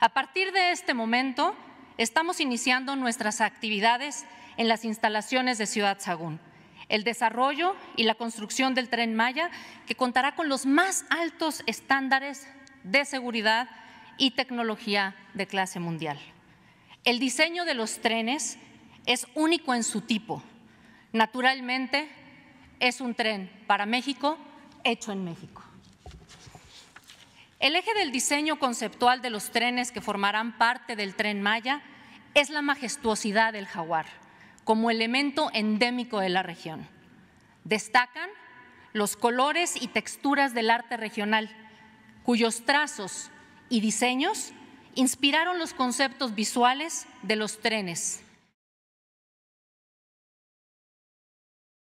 A partir de este momento, estamos iniciando nuestras actividades en las instalaciones de Ciudad Sagún, el desarrollo y la construcción del tren Maya, que contará con los más altos estándares de seguridad y tecnología de clase mundial. El diseño de los trenes es único en su tipo. Naturalmente, es un tren para México hecho en México. El eje del diseño conceptual de los trenes que formarán parte del tren Maya es la majestuosidad del jaguar como elemento endémico de la región. Destacan los colores y texturas del arte regional, cuyos trazos y diseños inspiraron los conceptos visuales de los trenes